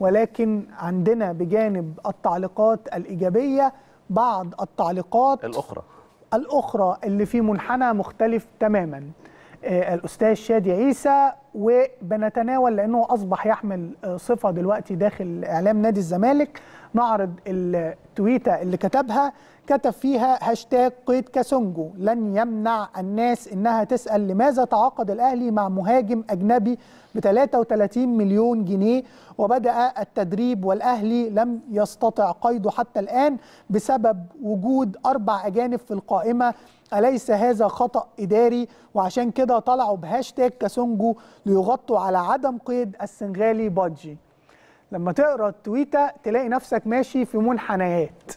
ولكن عندنا بجانب التعليقات الإيجابية بعض التعليقات الأخرى الأخرى اللي في منحنى مختلف تماما آه، الأستاذ شادي عيسى وبنتناول لانه اصبح يحمل آه، صفه دلوقتي داخل اعلام نادي الزمالك نعرض التويته اللي كتبها كتب فيها هاشتاج قيد كاسونجو لن يمنع الناس انها تسال لماذا تعاقد الاهلي مع مهاجم اجنبي ب 33 مليون جنيه وبدا التدريب والاهلي لم يستطع قيده حتى الان بسبب وجود اربع اجانب في القائمه اليس هذا خطا اداري وعشان كده طلعوا بهاشتاج كاسونجو ليغطوا على عدم قيد السنغالي بادجي لما تقرا التويته تلاقي نفسك ماشي في منحنيات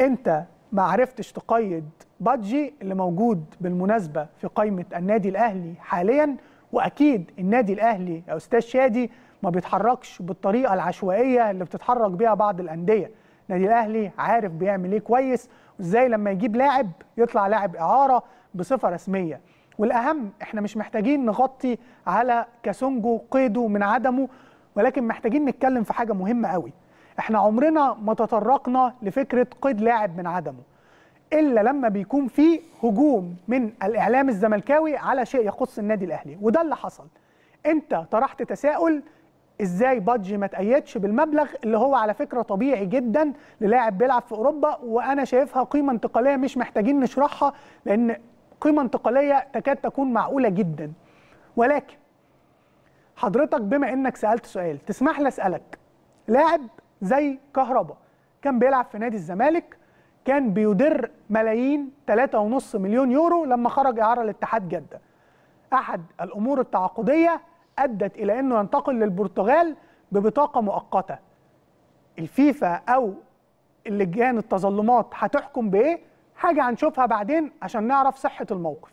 انت ما عرفتش تقيد بادجي اللي موجود بالمناسبه في قائمه النادي الاهلي حاليا واكيد النادي الاهلي يا استاذ شادي ما بيتحركش بالطريقه العشوائيه اللي بتتحرك بيها بعض الانديه النادي الاهلي عارف بيعمل ايه كويس وازاي لما يجيب لاعب يطلع لاعب اعاره بصفه رسميه والاهم احنا مش محتاجين نغطي على كاسونجو قيده من عدمه ولكن محتاجين نتكلم في حاجه مهمه قوي احنا عمرنا ما تطرقنا لفكره قيد لاعب من عدمه الا لما بيكون في هجوم من الاعلام الزملكاوي على شيء يخص النادي الاهلي وده اللي حصل انت طرحت تساؤل ازاي بادجي ما تأيدش بالمبلغ اللي هو على فكره طبيعي جدا للاعب بيلعب في اوروبا وانا شايفها قيمه انتقاليه مش محتاجين نشرحها لان قيمه انتقاليه تكاد تكون معقوله جدا ولكن حضرتك بما انك سالت سؤال تسمح لي اسالك لاعب زي كهربا كان بيلعب في نادي الزمالك كان بيدر ملايين 3.5 مليون يورو لما خرج اعاره لاتحاد جده احد الامور التعاقديه ادت الى انه ينتقل للبرتغال ببطاقه مؤقته الفيفا او اللجان التظلمات هتحكم بايه حاجه هنشوفها بعدين عشان نعرف صحه الموقف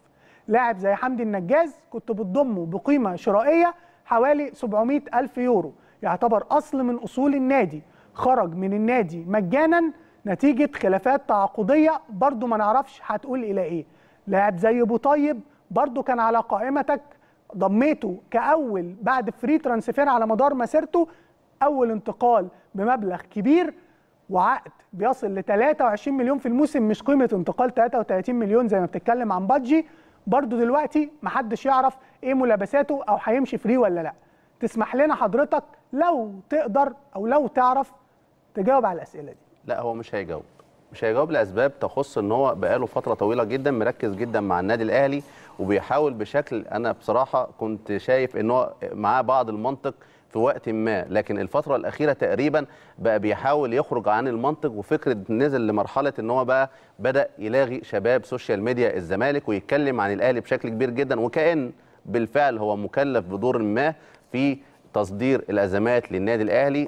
لاعب زي حمدي النجاز كنت بتضمه بقيمه شرائيه حوالي 700 الف يورو يعتبر اصل من اصول النادي خرج من النادي مجانا نتيجه خلافات تعاقديه برضو ما نعرفش هتقول الى ايه لاعب زي ابو طيب برضو كان على قائمتك ضميته كاول بعد فري ترانسفير على مدار مسيرته اول انتقال بمبلغ كبير وعقد بيصل ل 23 مليون في الموسم مش قيمه انتقال 33 مليون زي ما بتتكلم عن بادجي برضه دلوقتي محدش يعرف ايه ملابساته او هيمشي فري ولا لا تسمح لنا حضرتك لو تقدر او لو تعرف تجاوب على الاسئله دي لا هو مش هيجاوب مش هيجاوب لاسباب تخص ان هو بقاله فتره طويله جدا مركز جدا مع النادي الاهلي وبيحاول بشكل انا بصراحه كنت شايف ان هو معاه بعض المنطق في وقت ما لكن الفتره الاخيره تقريبا بقى بيحاول يخرج عن المنطق وفكره نزل لمرحله ان هو بقى بدا يلاغي شباب سوشيال ميديا الزمالك ويتكلم عن الاهلي بشكل كبير جدا وكان بالفعل هو مكلف بدور ما في تصدير الازمات للنادي الاهلي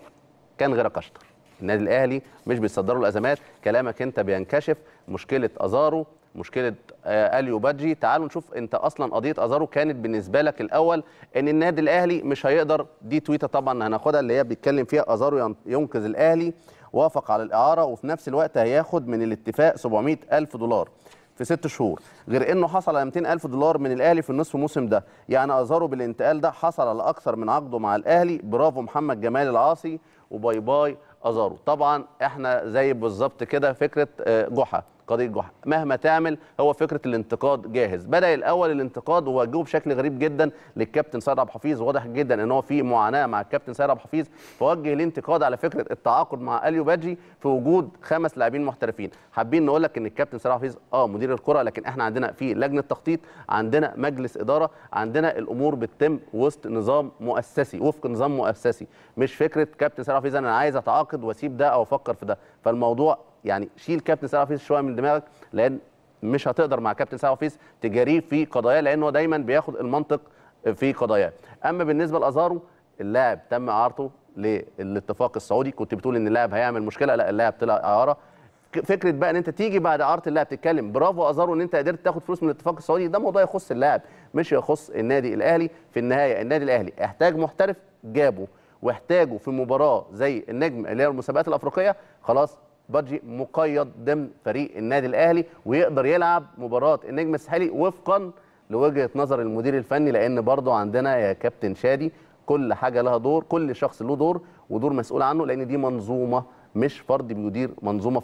كان غير قشطر النادي الاهلي مش بيصدروا الازمات كلامك انت بينكشف مشكله ازارو مشكله آه، اليو بادجي تعالوا نشوف انت اصلا قضيه ازارو كانت بالنسبه لك الاول ان النادي الاهلي مش هيقدر دي تويته طبعا هناخدها اللي هي بيتكلم فيها ازارو ينقذ الاهلي وافق على الاعاره وفي نفس الوقت هياخد من الاتفاق 700 الف دولار في ست شهور غير انه حصل على 200 الف دولار من الاهلي في النصف موسم ده يعني ازارو بالانتقال ده حصل على اكثر من عقده مع الاهلي برافو محمد جمال العاصي وباي باي ازارو طبعا احنا زي بالظبط كده فكره آه، جحا قضيه جحا مهما تعمل هو فكره الانتقاد جاهز بدا الاول الانتقاد ووجهه بشكل غريب جدا للكابتن سيد عبد الحفيظ واضح جدا ان هو في معاناه مع الكابتن سيد عبد الحفيظ فوجه الانتقاد على فكره التعاقد مع اليو باجي في وجود خمس لاعبين محترفين حابين نقول لك ان الكابتن سيد عبد الحفيظ اه مدير الكره لكن احنا عندنا في لجنه تخطيط عندنا مجلس اداره عندنا الامور بتتم وسط نظام مؤسسي وفق نظام مؤسسي مش فكره كابتن سيد عبد الحفيظ انا عايز اتعاقد واسيب ده او افكر في ده فالموضوع يعني شيل كابتن ساعه عفيف شويه من دماغك لان مش هتقدر مع كابتن ساعه عفيف تجاريه في قضاياه لان هو دايما بياخد المنطق في قضاياه اما بالنسبه لازارو اللاعب تم اعارته للاتفاق السعودي كنت بتقول ان اللاعب هيعمل مشكله لا اللاعب طلع اعاره فكره بقى ان انت تيجي بعد اعاره اللاعب تتكلم برافو ازارو ان انت قدرت تاخد فلوس من الاتفاق السعودي ده موضوع يخص اللاعب مش يخص النادي الاهلي في النهايه النادي الاهلي احتاج محترف جابه واحتاجه في مباراه زي النجم اللي هي المسابقات الافريقيه خلاص بادجي مقيد ضمن فريق النادي الاهلي ويقدر يلعب مباراه النجم الساحلي وفقا لوجهه نظر المدير الفني لان برضه عندنا يا كابتن شادي كل حاجه لها دور كل شخص له دور ودور مسؤول عنه لان دي منظومه مش فرد بيدير منظومه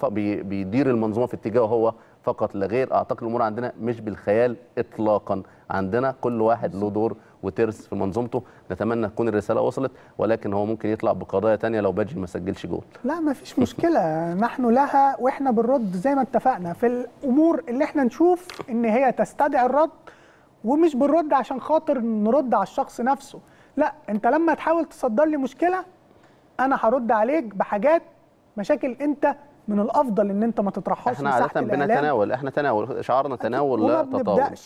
بيدير المنظومه في اتجاهه هو فقط لا غير اعتقد الامور عندنا مش بالخيال اطلاقا عندنا كل واحد له دور وترس في منظومته نتمنى تكون الرساله وصلت ولكن هو ممكن يطلع بقضايا ثانيه لو بادجي ما سجلش جول لا ما فيش مشكله نحن لها واحنا بنرد زي ما اتفقنا في الامور اللي احنا نشوف ان هي تستدعي الرد ومش بنرد عشان خاطر نرد على الشخص نفسه لا انت لما تحاول تصدر لي مشكله انا هرد عليك بحاجات مشاكل انت من الافضل ان انت ما تطرحهاش احنا عاده بنتناول احنا تناول شعارنا تناول لا تطاول